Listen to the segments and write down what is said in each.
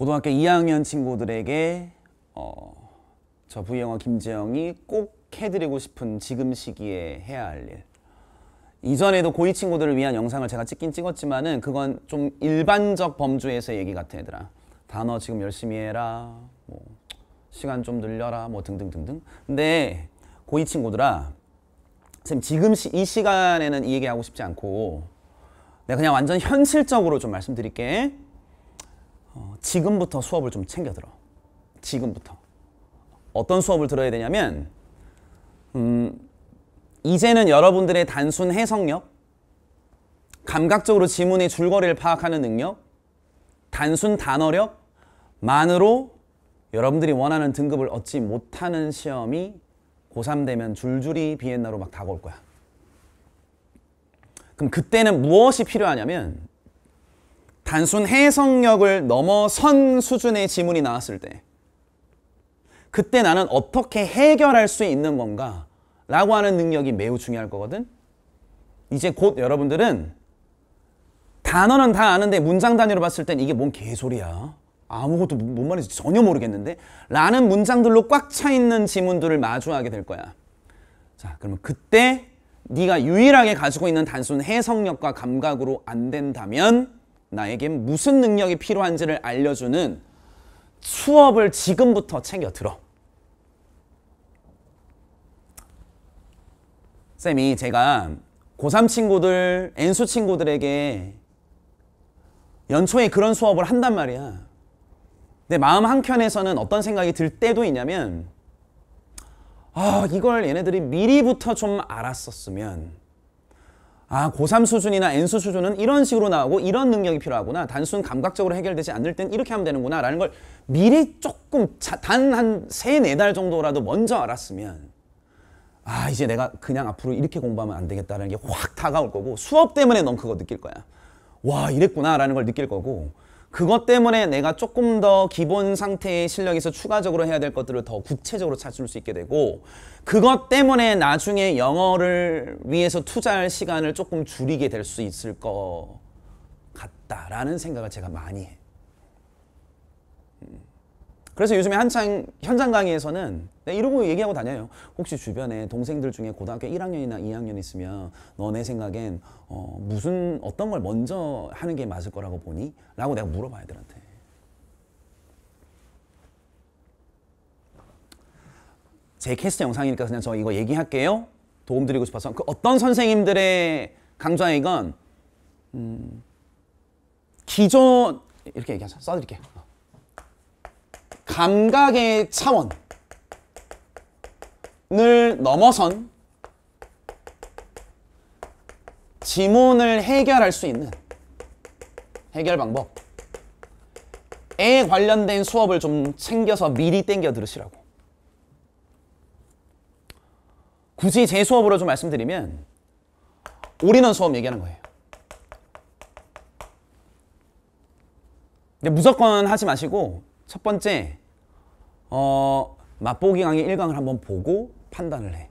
고등학교 2학년 친구들에게 어, 저부영어 김재영이 꼭 해드리고 싶은 지금 시기에 해야 할 일. 이전에도 고2 친구들을 위한 영상을 제가 찍긴 찍었지만은 그건 좀 일반적 범주에서 얘기 같아 얘들아. 단어 지금 열심히 해라. 뭐 시간 좀 늘려라. 뭐 등등등등. 근데 고2 친구들아. 쌤 지금 시, 이 시간에는 이 얘기하고 싶지 않고 내가 그냥 완전 현실적으로 좀 말씀드릴게. 어, 지금부터 수업을 좀 챙겨 들어. 지금부터. 어떤 수업을 들어야 되냐면 음, 이제는 여러분들의 단순 해석력, 감각적으로 지문의 줄거리를 파악하는 능력, 단순 단어력만으로 여러분들이 원하는 등급을 얻지 못하는 시험이 고3 되면 줄줄이 비엔나로 막 다가올 거야. 그럼 그때는 무엇이 필요하냐면 단순 해석력을 넘어선 수준의 지문이 나왔을 때 그때 나는 어떻게 해결할 수 있는 건가 라고 하는 능력이 매우 중요할 거거든 이제 곧 여러분들은 단어는 다 아는데 문장 단위로 봤을 땐 이게 뭔 개소리야 아무것도 뭔 말인지 전혀 모르겠는데 라는 문장들로 꽉 차 있는 지문들을 마주하게 될 거야 자 그러면 그때 네가 유일하게 가지고 있는 단순 해석력과 감각으로 안 된다면 나에게 무슨 능력이 필요한지를 알려주는 수업을 지금부터 챙겨 들어. 쌤이 제가 고3 친구들, N수 친구들에게 연초에 그런 수업을 한단 말이야. 내 마음 한켠에서는 어떤 생각이 들 때도 있냐면 아 이걸 얘네들이 미리부터 좀 알았었으면 아 고3 수준이나 N수 수준은 이런 식으로 나오고 이런 능력이 필요하구나 단순 감각적으로 해결되지 않을 땐 이렇게 하면 되는구나 라는 걸 미리 조금 단 한 3, 4달 정도라도 먼저 알았으면 아 이제 내가 그냥 앞으로 이렇게 공부하면 안 되겠다라는 게 확 다가올 거고 수업 때문에 넌 그거 느낄 거야 와 이랬구나 라는 걸 느낄 거고 그것 때문에 내가 조금 더 기본 상태의 실력에서 추가적으로 해야 될 것들을 더 구체적으로 찾을 수 있게 되고 그것 때문에 나중에 영어를 위해서 투자할 시간을 조금 줄이게 될 수 있을 것 같다라는 생각을 제가 많이 해요. 그래서 요즘에 한창 현장 강의에서는 이러고 얘기하고 다녀요. 혹시 주변에 동생들 중에 고등학교 1학년이나 2학년 있으면 너내 생각엔 어 무슨 어떤 걸 먼저 하는 게 맞을 거라고 보니? 라고 내가 물어봐 애들한테. 제 캐스트 영상이니까 그냥 저 이거 얘기할게요. 도움 드리고 싶어서 그 어떤 선생님들의 강좌이건 음, 기존 이렇게 얘기하자 써드릴게요. 어. 감각의 차원을 넘어선 지문을 해결할 수 있는 해결 방법에 관련된 수업을 좀 챙겨서 미리 땡겨 들으시라고 굳이 제 수업으로 좀 말씀드리면 올인원 수업 얘기하는 거예요 근데 무조건 하지 마시고 첫 번째 어, 맛보기 강의 1강을 한번 보고 판단을 해.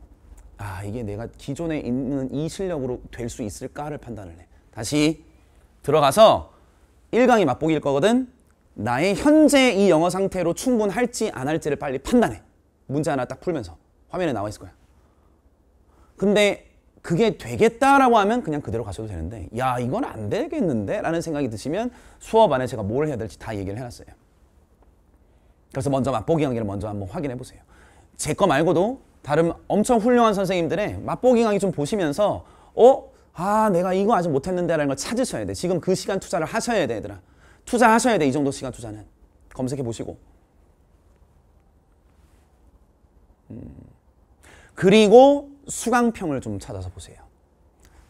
아 이게 내가 기존에 있는 이 실력으로 될 수 있을까를 판단을 해. 다시 들어가서 1강이 맛보기일 거거든. 나의 현재 이 영어 상태로 충분할지 안 할지를 빨리 판단해. 문제 하나 딱 풀면서 화면에 나와 있을 거야. 근데 그게 되겠다라고 하면 그냥 그대로 가셔도 되는데 야 이건 안 되겠는데 라는 생각이 드시면 수업 안에 제가 뭘 해야 될지 다 얘기를 해놨어요. 그래서 먼저 맛보기 강의를 먼저 한번 확인해 보세요. 제 거 말고도 다른 엄청 훌륭한 선생님들의 맛보기 강의 좀 보시면서 어? 아 내가 이거 아직 못했는데 라는 걸 찾으셔야 돼. 지금 그 시간 투자를 하셔야 돼 얘들아. 투자하셔야 돼 이 정도 시간 투자는. 검색해 보시고. 음. 그리고 수강평을 좀 찾아서 보세요.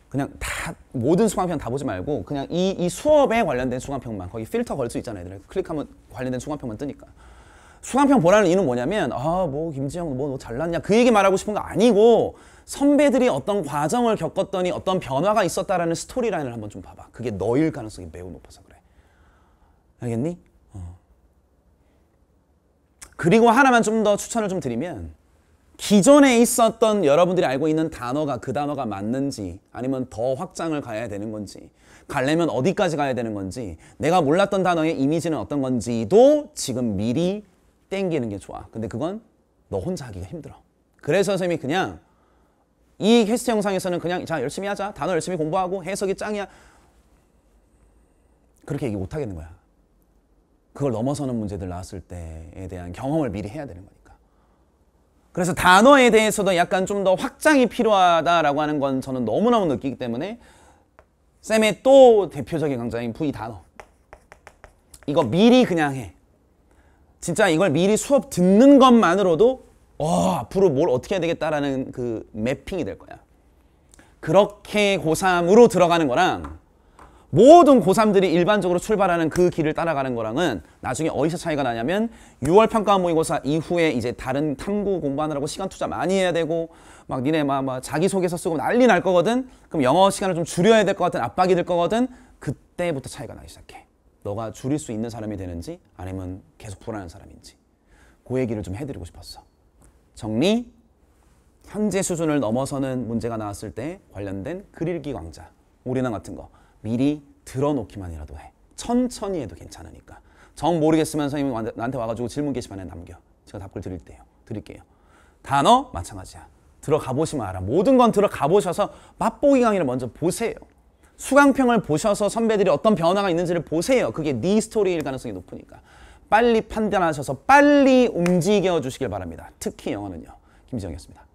그냥 다 모든 수강평 다 보지 말고 그냥 이, 이 수업에 관련된 수강평만 거기 필터 걸 수 있잖아요. 얘들아. 클릭하면 관련된 수강평만 뜨니까. 수강평 보라는 이유는 뭐냐면 아 뭐 김지영 뭐, 너 뭐 잘났냐 그 얘기 말하고 싶은 거 아니고 선배들이 어떤 과정을 겪었더니 어떤 변화가 있었다라는 스토리라인을 한번 좀 봐봐 그게 너일 가능성이 매우 높아서 그래 알겠니? 어. 그리고 하나만 좀 더 추천을 좀 드리면 기존에 있었던 여러분들이 알고 있는 단어가 그 단어가 맞는지 아니면 더 확장을 가야 되는 건지 갈려면 어디까지 가야 되는 건지 내가 몰랐던 단어의 이미지는 어떤 건지도 지금 미리 땡기는 게 좋아. 근데 그건 너 혼자 하기가 힘들어. 그래서 선생님이 그냥 이퀘스트 영상에서는 그냥 자 열심히 하자. 단어 열심히 공부하고 해석이 짱이야. 그렇게 얘기 못 하겠는 거야. 그걸 넘어서는 문제들 나왔을 때에 대한 경험을 미리 해야 되는 거니까. 그래서 단어에 대해서도 약간 좀 더 확장이 필요하다라고 하는 건 저는 너무너무 느끼기 때문에 쌤의 또 대표적인 강좌인 V 단어. 이거 미리 그냥 해. 진짜 이걸 미리 수업 듣는 것만으로도 어, 앞으로 뭘 어떻게 해야 되겠다라는 그 매핑이 될 거야. 그렇게 고3으로 들어가는 거랑 모든 고3들이 일반적으로 출발하는 그 길을 따라가는 거랑은 나중에 어디서 차이가 나냐면 6월 평가 모의고사 이후에 이제 다른 탐구 공부하느라고 시간 투자 많이 해야 되고 막 니네 막, 막 자기소개서 쓰고 난리 날 거거든 그럼 영어 시간을 좀 줄여야 될 것 같은 압박이 들 거거든 그때부터 차이가 나기 시작해 너가 줄일 수 있는 사람이 되는지 아니면 계속 불안한 사람인지 그 얘기를 좀 해드리고 싶었어. 정리, 현재 수준을 넘어서는 문제가 나왔을 때 관련된 그릴기 강좌, 우리나 같은 거 미리 들어놓기만이라도 해. 천천히 해도 괜찮으니까. 정 모르겠으면 선생님이 나한테 와가지고 질문 게시판에 남겨. 제가 답글 드릴게요. 드릴게요. 단어 마찬가지야. 들어가 보시면 알아. 모든 건 들어가 보셔서 맛보기 강의를 먼저 보세요. 수강평을 보셔서 선배들이 어떤 변화가 있는지를 보세요. 그게 네 스토리일 가능성이 높으니까. 빨리 판단하셔서 빨리 움직여 주시길 바랍니다. 특히 영어는요. 김지영이었습니다.